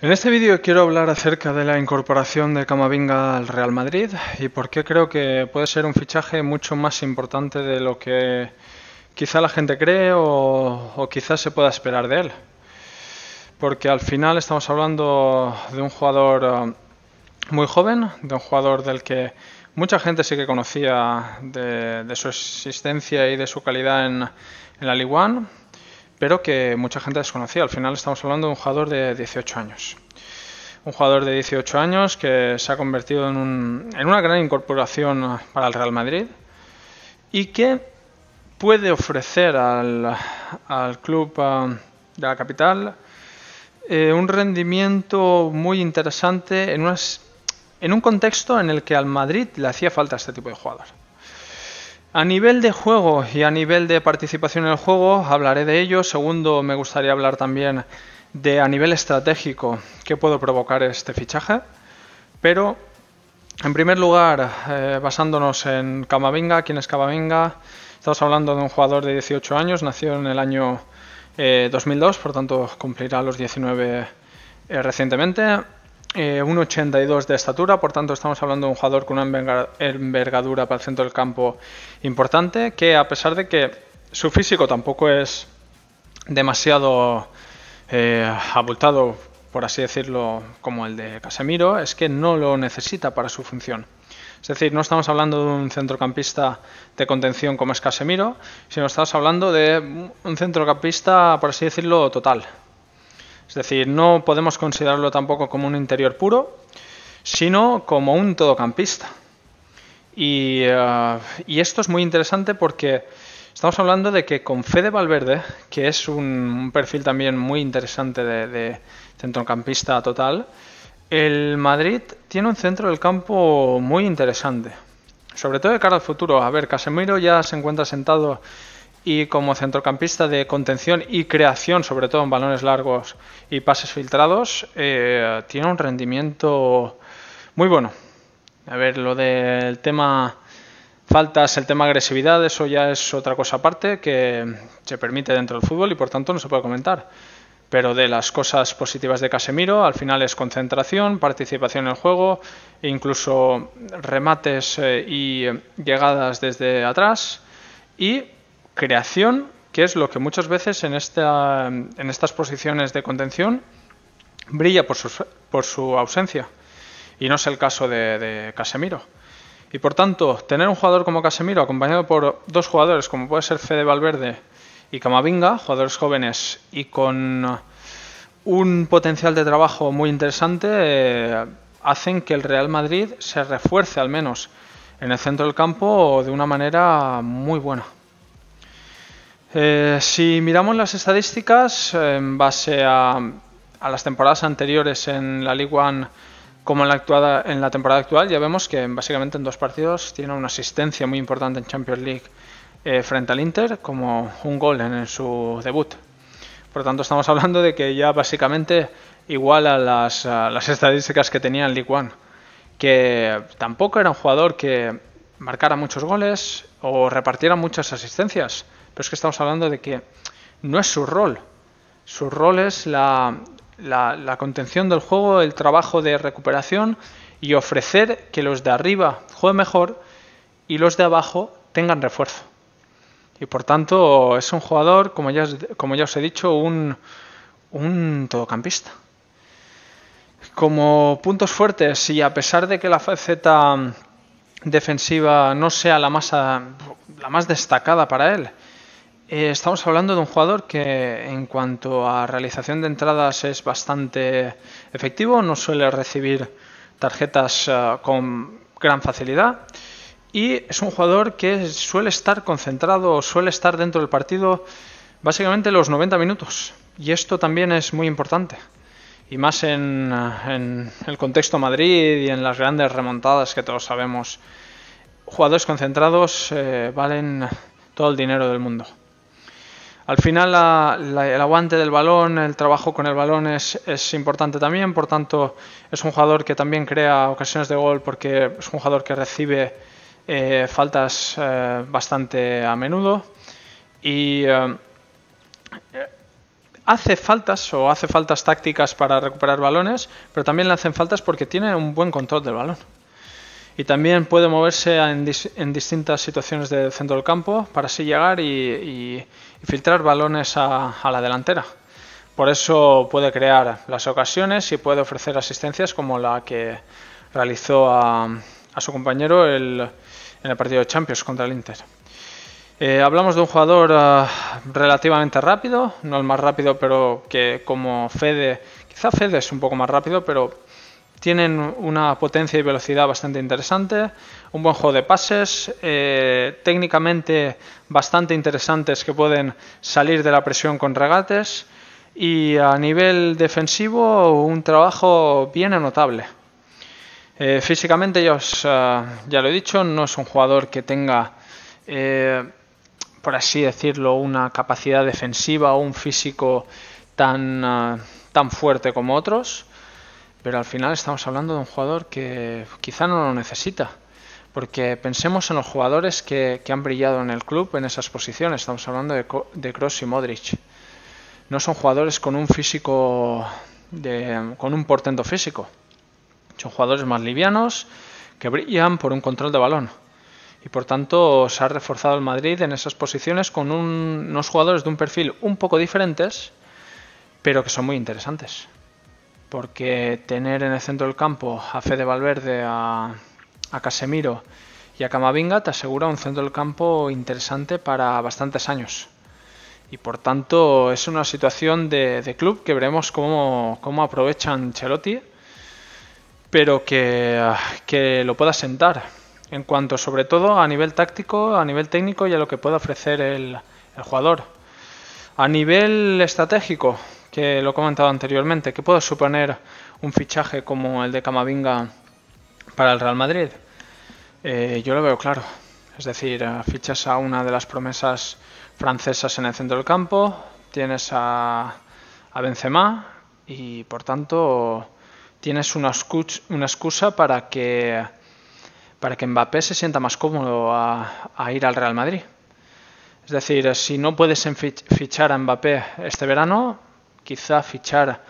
En este vídeo quiero hablar acerca de la incorporación de Camavinga al Real Madrid y por qué creo que puede ser un fichaje mucho más importante de lo que quizá la gente cree o, quizás se pueda esperar de él. Porque al final estamos hablando de un jugador eh, muy joven, de un jugador del que mucha gente sí que conocía de, su existencia y de su calidad en, en la Ligue 1 pero que mucha gente desconocía. Al final estamos hablando de un jugador de 18 años. Un jugador de 18 años que se ha convertido en, una gran incorporación para el Real Madrid y que puede ofrecer al, club eh, de la capital eh, un rendimiento muy interesante en, unas, en un contexto en el que al Madrid le hacía falta este tipo de jugador. A nivel de juego y a nivel de participación en el juego hablaré de ello. Segundo, me gustaría hablar también de a nivel estratégico qué puedo provocar este fichaje. Pero, en primer lugar, eh, basándonos en Camavinga, ¿quién es Camavinga? Estamos hablando de un jugador de 18 años, nació en el año 2002, eh, por tanto cumplirá los 19 eh, recientemente. 1,82 eh, de estatura, por tanto estamos hablando de un jugador con una envergadura para el centro del campo importante, que a pesar de que su físico tampoco es demasiado eh, abultado, por así decirlo, como el de Casemiro, es que no lo necesita para su función. Es decir, no estamos hablando de un centrocampista de contención como es Casemiro, sino estamos hablando de un centrocampista, por así decirlo, total, es decir, no podemos considerarlo tampoco como un interior puro, sino como un todocampista. Y, eh, esto es muy interesante porque estamos hablando de que con Fede Valverde, que es un, perfil también muy interesante de, de centrocampista total, el Madrid tiene un centro del campo muy interesante. Sobre todo de cara al futuro. A ver, Casemiro ya se encuentra sentado y como centrocampista de contención y creación, sobre todo en balones largos y pases filtrados, eh, tiene un rendimiento muy bueno. A ver, lo del tema faltas, el tema agresividad, eso ya es otra cosa aparte que se permite dentro del fútbol y por tanto no se puede comentar. Pero de las cosas positivas de Casemiro, al final es concentración, participación en el juego, e incluso remates eh, y llegadas desde atrás y creación, que es lo que muchas veces en, en estas posiciones de contención brilla por su, por su, ausencia. Y no es el caso de, Casemiro. Y por tanto, tener un jugador como Casemiro acompañado por dos jugadores como puede ser Fede Valverde y Camavinga, jugadores jóvenes y con un potencial de trabajo muy interesante, eh, hacen que el Real Madrid se refuerce al menos en el centro del campo de una manera muy buena. Eh, si miramos las estadísticas en base a, las temporadas anteriores en la League One como en la, actuada, en la temporada actual, ya vemos que básicamente en dos partidos tiene una asistencia muy importante en Champions League eh, frente al Inter, como un gol en, su debut. Por lo tanto, estamos hablando de que ya básicamente igual a las, a las estadísticas que tenía en League One, que tampoco era un jugador que marcara muchos goles o repartiera muchas asistencias pero es que estamos hablando de que no es su rol. Su rol es la, contención del juego, el trabajo de recuperación y ofrecer que los de arriba jueguen mejor y los de abajo tengan refuerzo. Y por tanto es un jugador, como ya, como ya os he dicho, un, todocampista. Como puntos fuertes, y a pesar de que la faceta defensiva no sea la la más destacada para él, eh, estamos hablando de un jugador que en cuanto a realización de entradas es bastante efectivo, no suele recibir tarjetas eh, con gran facilidad y es un jugador que suele estar concentrado, suele estar dentro del partido básicamente los 90 minutos y esto también es muy importante y más eh, en, el contexto Madrid y en las grandes remontadas que todos sabemos. Jugadores concentrados valen todo el dinero del mundo. Al final el aguante del balón, el trabajo con el balón es, importante también, por tanto es un jugador que también crea ocasiones de gol porque es un jugador que recibe eh, faltas eh, bastante a menudo y eh, hace faltas o hace faltas tácticas para recuperar balones, pero también le hacen faltas porque tiene un buen control del balón y también puede moverse en, distintas situaciones del centro del campo para así llegar y, filtrar balones a, la delantera. Por eso puede crear las ocasiones y puede ofrecer asistencias como la que realizó a, su compañero en el partido de Champions contra el Inter. Eh, hablamos de un jugador ah, relativamente rápido, no el más rápido, pero que como Fede, quizá Fede es un poco más rápido, pero tienen una potencia y velocidad bastante interesante, un buen juego de pases, eh, técnicamente bastante interesantes que pueden salir de la presión con regates y a nivel defensivo un trabajo bien notable. Eh, físicamente ya, ah, ya lo he dicho, no es un jugador que tenga, eh, por así decirlo, una capacidad defensiva o un físico tan ah, fuerte como otros pero al final estamos hablando de un jugador que quizá no lo necesita. Porque pensemos en los jugadores que, han brillado en el club en esas posiciones. Estamos hablando de, Cross y Modric. No son jugadores con un físico, con un portento físico. Son jugadores más livianos que brillan por un control de balón. Y por tanto se ha reforzado el Madrid en esas posiciones con unos jugadores de un perfil un poco diferentes, pero que son muy interesantes porque tener en el centro del campo a Fede Valverde, a, Casemiro y a Camavinga te asegura un centro del campo interesante para bastantes años. Y por tanto es una situación de, club que veremos cómo, cómo aprovechan Chelotti, pero que, que, lo pueda sentar. En cuanto sobre todo a nivel táctico, a nivel técnico y a lo que pueda ofrecer el jugador. A nivel estratégico, que lo he comentado anteriormente, que puedo suponer un fichaje como el de Camavinga para el Real Madrid? Eh, yo lo veo claro. Es decir, eh, fichas a una de las promesas francesas en el centro del campo, tienes a, a Benzema y por tanto tienes una excusa, una excusa para que para que Mbappé se sienta más cómodo a, a, ir al Real Madrid. Es decir, si no puedes fichar a Mbappé este verano, quizá fichar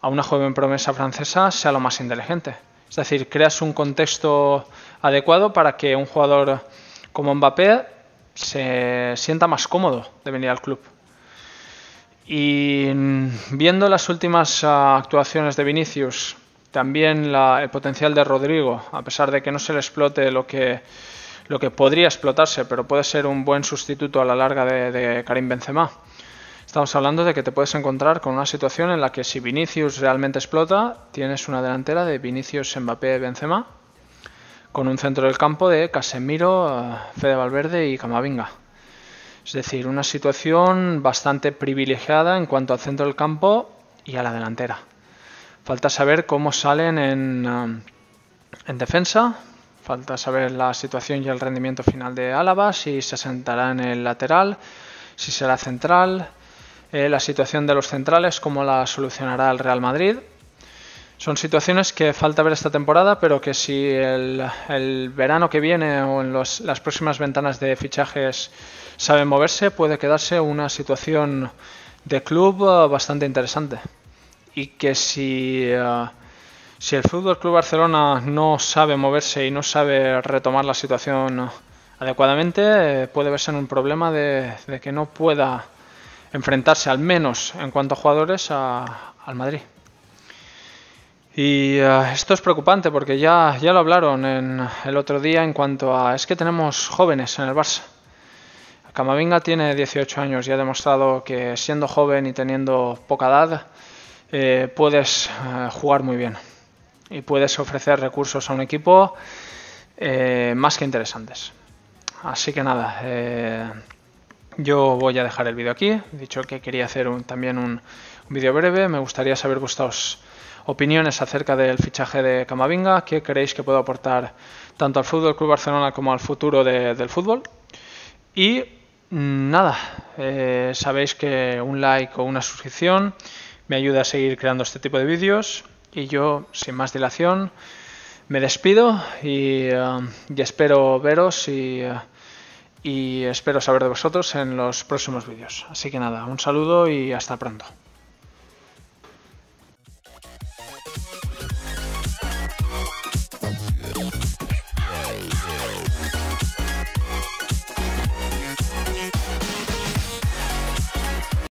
a una joven promesa francesa sea lo más inteligente. Es decir, creas un contexto adecuado para que un jugador como Mbappé se sienta más cómodo de venir al club. Y mm, viendo las últimas ah, actuaciones de Vinicius, también el potencial de Rodrigo, a pesar de que no se le explote lo que, lo que podría explotarse, pero puede ser un buen sustituto a la larga de, de Karim Benzema Estamos hablando de que te puedes encontrar con una situación en la que si Vinicius realmente explota, tienes una delantera de Vinicius, Mbappé, Benzema, con un centro del campo de Casemiro, eh, Fede Valverde y Camavinga. Es decir, una situación bastante privilegiada en cuanto al centro del campo y a la delantera. Falta saber cómo salen en, eh, en defensa, falta saber la situación y el rendimiento final de Álava, si se sentará en el lateral, si será central, eh, la situación de los centrales, cómo la solucionará el Real Madrid. Son situaciones que falta ver esta temporada, pero que si el, verano que viene o en las próximas ventanas de fichajes sabe moverse, puede quedarse una situación de club eh, bastante interesante. Y que si, eh, si el Fútbol Club Barcelona no sabe moverse y no sabe retomar la situación adecuadamente, puede verse en un problema de que no pueda enfrentarse al menos en cuanto a jugadores al Madrid. Y eh, esto es preocupante porque ya, ya lo hablaron en el otro día en cuanto a es que tenemos jóvenes en el Barça. Camavinga tiene 18 años y ha demostrado que siendo joven y teniendo poca edad eh, puedes eh, jugar muy bien y puedes ofrecer recursos a un equipo más que interesantes. Así que nada, yo voy a dejar el vídeo aquí, he dicho que quería hacer un, también un, vídeo breve, me gustaría saber vuestras opiniones acerca del fichaje de Camavinga, qué creéis que puedo aportar tanto al Fútbol Club Barcelona como al futuro del fútbol. Y mm, nada, eh, sabéis que un like o una suscripción me ayuda a seguir creando este tipo de vídeos y yo, sin más dilación, me despido y, eh, espero veros y... Eh, y espero saber de vosotros en los próximos vídeos. Así que nada, un saludo y hasta pronto.